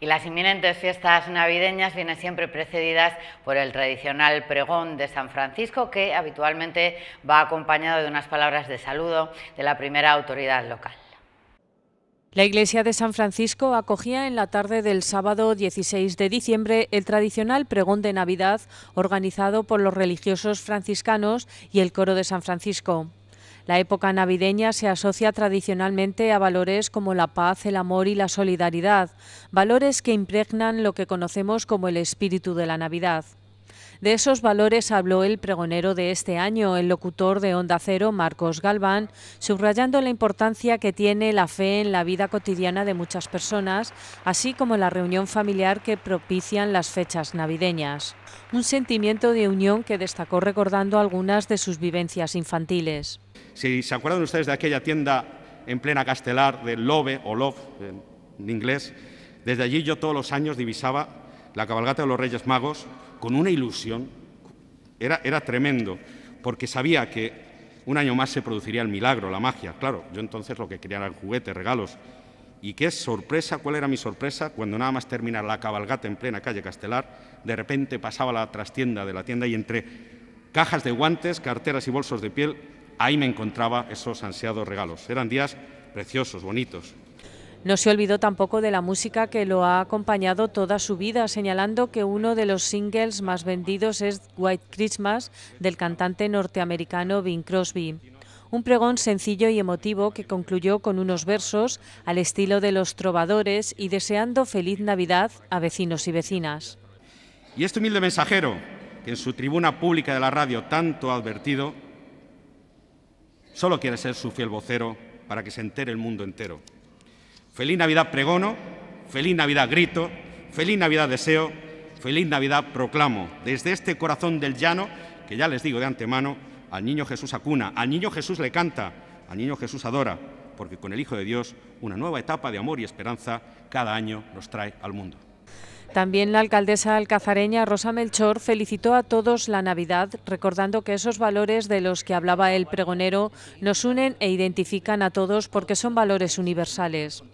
y las inminentes fiestas navideñas vienen siempre precedidas por el tradicional pregón de San Francisco, que habitualmente va acompañado de unas palabras de saludo de la primera autoridad local. La iglesia de San Francisco acogía en la tarde del sábado 16 de diciembre el tradicional pregón de Navidad organizado por los religiosos franciscanos y el coro de San Francisco. La época navideña se asocia tradicionalmente a valores como la paz, el amor y la solidaridad, valores que impregnan lo que conocemos como el espíritu de la Navidad. De esos valores habló el pregonero de este año, el locutor de Onda Cero, Marcos Galván, subrayando la importancia que tiene la fe en la vida cotidiana de muchas personas, así como la reunión familiar que propician las fechas navideñas. Un sentimiento de unión que destacó recordando algunas de sus vivencias infantiles. Si se acuerdan ustedes de aquella tienda en plena castelar de Love o Love en inglés, desde allí yo todos los años divisaba la cabalgata de los Reyes Magos con una ilusión, era, tremendo, porque sabía que un año más se produciría el milagro, la magia. Claro, yo entonces lo que quería eran juguetes, regalos. ¿Y qué sorpresa? ¿Cuál era mi sorpresa? Cuando nada más terminar la cabalgata en plena calle Castelar, de repente pasaba la trastienda de la tienda y entre cajas de guantes, carteras y bolsos de piel, ahí me encontraba esos ansiados regalos. Eran días preciosos, bonitos. No se olvidó tampoco de la música que lo ha acompañado toda su vida, señalando que uno de los singles más vendidos es White Christmas del cantante norteamericano Bing Crosby. Un pregón sencillo y emotivo que concluyó con unos versos al estilo de los trovadores y deseando feliz Navidad a vecinos y vecinas. Y este humilde mensajero, que en su tribuna pública de la radio tanto ha advertido, solo quiere ser su fiel vocero para que se entere el mundo entero. Feliz Navidad pregono, feliz Navidad grito, feliz Navidad deseo, feliz Navidad proclamo. Desde este corazón del llano, que ya les digo de antemano, al niño Jesús acuna, al niño Jesús le canta, al niño Jesús adora, porque con el Hijo de Dios una nueva etapa de amor y esperanza cada año nos trae al mundo. También la alcaldesa alcazareña Rosa Melchor felicitó a todos la Navidad, recordando que esos valores de los que hablaba el pregonero nos unen e identifican a todos porque son valores universales.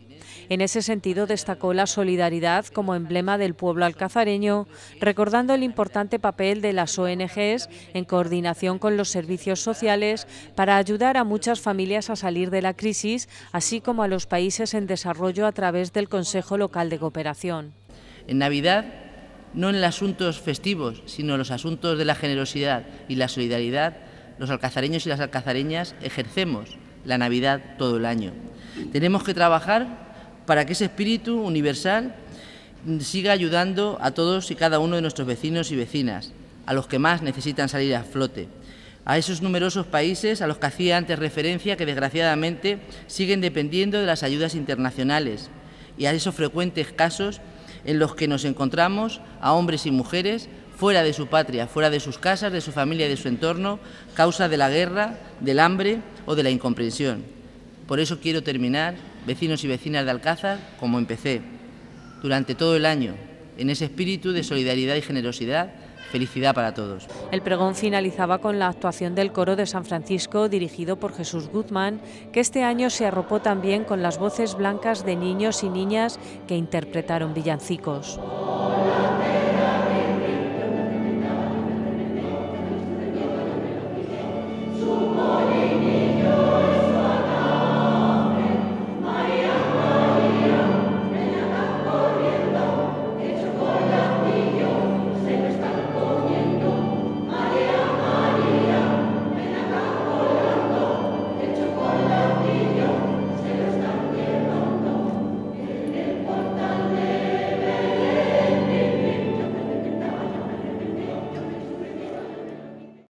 En ese sentido destacó la solidaridad como emblema del pueblo alcazareño, recordando el importante papel de las ONGs en coordinación con los servicios sociales para ayudar a muchas familias a salir de la crisis, así como a los países en desarrollo a través del Consejo Local de Cooperación. En Navidad no en los asuntos festivos, sino en los asuntos de la generosidad y la solidaridad, los alcazareños y las alcazareñas ejercemos la Navidad todo el año. Tenemos que trabajar para que ese espíritu universal siga ayudando a todos y cada uno de nuestros vecinos y vecinas, a los que más necesitan salir a flote, a esos numerosos países a los que hacía antes referencia que desgraciadamente siguen dependiendo de las ayudas internacionales y a esos frecuentes casos en los que nos encontramos a hombres y mujeres fuera de su patria, fuera de sus casas, de su familia y de su entorno, causa de la guerra, del hambre o de la incomprensión. Por eso quiero terminar, vecinos y vecinas de Alcázar, como empecé, durante todo el año, en ese espíritu de solidaridad y generosidad felicidad para todos. El pregón finalizaba con la actuación del coro de San Francisco dirigido por Jesús Guzmán, que este año se arropó también con las voces blancas de niños y niñas que interpretaron villancicos.